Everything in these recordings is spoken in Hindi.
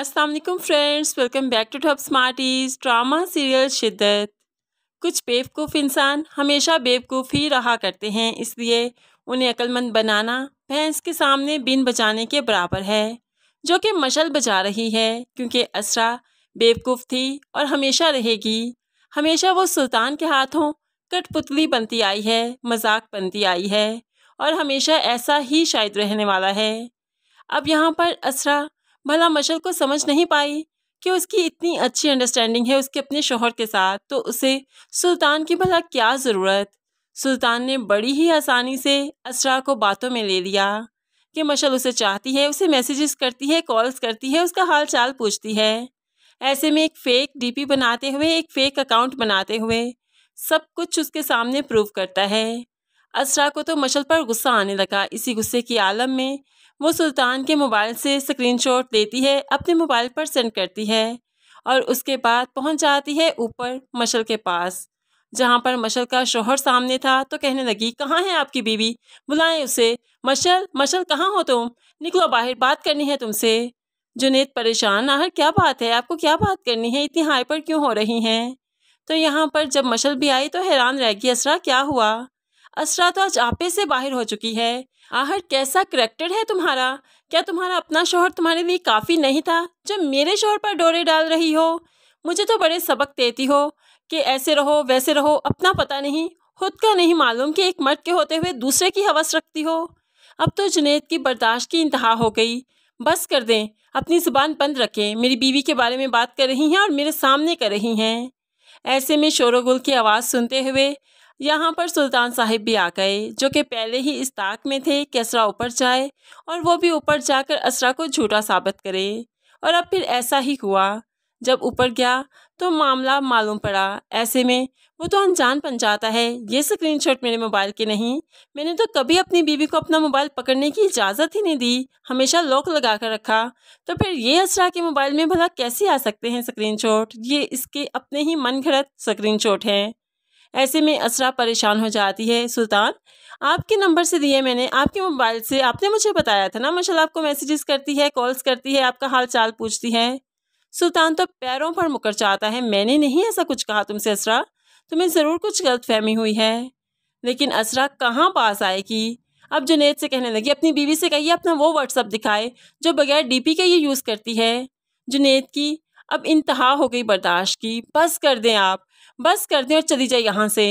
Aslam friends welcome back to top smarties drama serial Shiddat कुछ बेवकूफ़ इंसान हमेशा बेवकूफ़ ही रहा करते हैं इसलिए उन्हें अक्लमंद बनाना भैंस के सामने बिन बजाने के बराबर है जो कि मशल बजा रही है क्योंकि असरा बेवकूफ़ थी और हमेशा रहेगी हमेशा वो सुल्तान के हाथों कठपुतली बनती आई है मजाक बनती आई है और हमेशा ऐसा ही शायद रहने वाला है अब यहाँ पर असरा भला मशल को समझ नहीं पाई कि उसकी इतनी अच्छी अंडरस्टैंडिंग है उसके अपने शोहर के साथ तो उसे सुल्तान की भला क्या ज़रूरत सुल्तान ने बड़ी ही आसानी से असरा को बातों में ले लिया कि मशल उसे चाहती है उसे मैसेजेस करती है कॉल्स करती है उसका हाल चाल पूछती है ऐसे में एक फ़ेक डीपी बनाते हुए एक फ़ेक अकाउंट बनाते हुए सब कुछ उसके सामने प्रूव करता है असरा को तो मशल पर गुस्सा आने लगा इसी गुस्से की आलम में वो सुल्तान के मोबाइल से स्क्रीनशॉट लेती है अपने मोबाइल पर सेंड करती है और उसके बाद पहुंच जाती है ऊपर मशल के पास जहां पर मशल का शोहर सामने था तो कहने लगी कहाँ है आपकी बीवी बुलाएं उसे मशल मशल कहाँ हो तुम निकलो बाहर बात करनी है तुमसे जुनेद परेशान आहर क्या बात है आपको क्या बात करनी है इतनी पर क्यों हो रही हैं तो यहाँ पर जब मशल भी आई तो हैरान रह गई असरा क्या हुआ असरा तो आज आपे से बाहर हो चुकी है आहर कैसा करेक्टर है तुम्हारा क्या तुम्हारा अपना शोहर तुम्हारे लिए काफ़ी नहीं था जब मेरे शोहर पर डोरे डाल रही हो मुझे तो बड़े सबक देती हो कि ऐसे रहो वैसे रहो अपना पता नहीं खुद का नहीं मालूम कि एक मर्द के होते हुए दूसरे की हवस रखती हो अब तो जुनेद की बर्दाश्त की इंतहा हो गई बस कर दें अपनी ज़ुबान बंद रखें मेरी बीवी के बारे में बात कर रही हैं और मेरे सामने कर रही हैं ऐसे में शोरगुल की आवाज़ सुनते हुए यहाँ पर सुल्तान साहिब भी आ गए जो कि पहले ही इस ताक में थे कि असरा ऊपर जाए और वो भी ऊपर जाकर असरा को झूठा साबित करे और अब फिर ऐसा ही हुआ जब ऊपर गया तो मामला मालूम पड़ा ऐसे में वो तो अनजान बन जाता है ये स्क्रीनशॉट मेरे मोबाइल के नहीं मैंने तो कभी अपनी बीवी को अपना मोबाइल पकड़ने की इजाज़त ही नहीं दी हमेशा लॉक लगा कर रखा तो फिर ये असरा के मोबाइल में भला कैसे आ सकते हैं स्क्रीनशॉट ये इसके अपने ही मन घड़त शॉट हैं ऐसे में असरा परेशान हो जाती है सुल्तान आपके नंबर से दिए मैंने आपके मोबाइल से आपने मुझे बताया था ना माशाला आपको मैसेजेस करती है कॉल्स करती है आपका हाल चाल पूछती है सुल्तान तो पैरों पर मुकर चाहता है मैंने नहीं ऐसा कुछ कहा तुमसे असरा तुम्हें ज़रूर कुछ गलत फहमी हुई है लेकिन असरा कहाँ पास आएगी अब जुनेद से कहने लगी अपनी बीवी से कहिए अपना वो व्हाट्सअप दिखाए जो बगैर डी के ये यूज़ करती है जुनेद की अब इंतहा हो गई बर्दाश्त की बस कर दें आप बस कर दें और चली जाए यहाँ से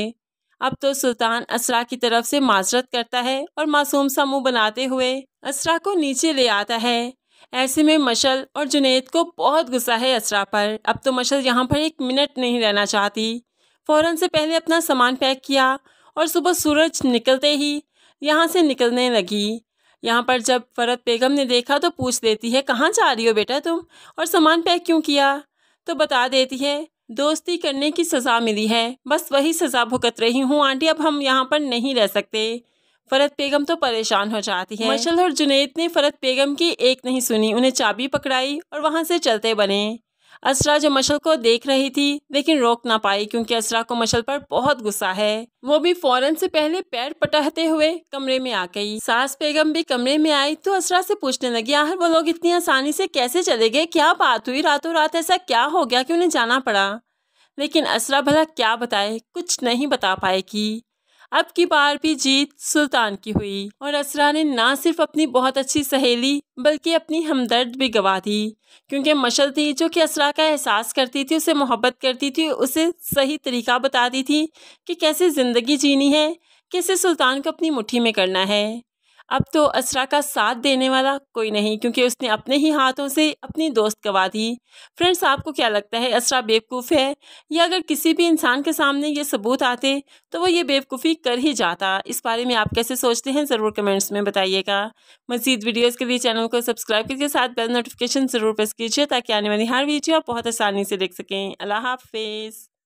अब तो सुल्तान असरा की तरफ से माजरत करता है और मासूम सा मुंह बनाते हुए असरा को नीचे ले आता है ऐसे में मशल और जुनेद को बहुत गुस्सा है असरा पर अब तो मशल यहाँ पर एक मिनट नहीं रहना चाहती फ़ौरन से पहले अपना सामान पैक किया और सुबह सूरज निकलते ही यहाँ से निकलने लगी यहाँ पर जब फरत बेगम ने देखा तो पूछ देती है कहाँ जा रही हो बेटा तुम और सामान पैक क्यों किया तो बता देती है दोस्ती करने की सज़ा मिली है बस वही सज़ा भुगत रही हूँ आंटी अब हम यहाँ पर नहीं रह सकते फरत बेगम तो परेशान हो जाती है मशल और जुनेद ने फरत बेगम की एक नहीं सुनी उन्हें चाबी पकड़ाई और वहाँ से चलते बने असरा जो मशल को देख रही थी लेकिन रोक ना पाई क्योंकि असरा को मशल पर बहुत गुस्सा है वो भी फौरन से पहले पैर पटाते हुए कमरे में आ गई सास बेगम भी कमरे में आई तो असरा से पूछने लगी आखिर वो लोग इतनी आसानी से कैसे चले गए क्या बात हुई रातों रात ऐसा क्या हो गया कि उन्हें जाना पड़ा लेकिन असरा भला क्या बताए कुछ नहीं बता पाएगी अब की बार भी जीत सुल्तान की हुई और असरा ने ना सिर्फ अपनी बहुत अच्छी सहेली बल्कि अपनी हमदर्द भी गवा दी क्योंकि मशल थी जो कि असरा का एहसास करती थी उसे मोहब्बत करती थी उसे सही तरीका बताती थी कि कैसे ज़िंदगी जीनी है कैसे सुल्तान को अपनी मुट्ठी में करना है अब तो असरा का साथ देने वाला कोई नहीं क्योंकि उसने अपने ही हाथों से अपनी दोस्त गवा दी फ्रेंड्स आपको क्या लगता है असरा बेवकूफ़ है या अगर किसी भी इंसान के सामने ये सबूत आते तो वो ये बेवकूफ़ी कर ही जाता इस बारे में आप कैसे सोचते हैं ज़रूर कमेंट्स में बताइएगा मजीद वीडियोज़ के लिए चैनल को सब्सक्राइब करके साथ बेल नोटिफिकेशन ज़रूर प्रेस कीजिए ताकि आने वाली हर वीडियो आप बहुत आसानी से देख सकें अल्लाह हाफिज़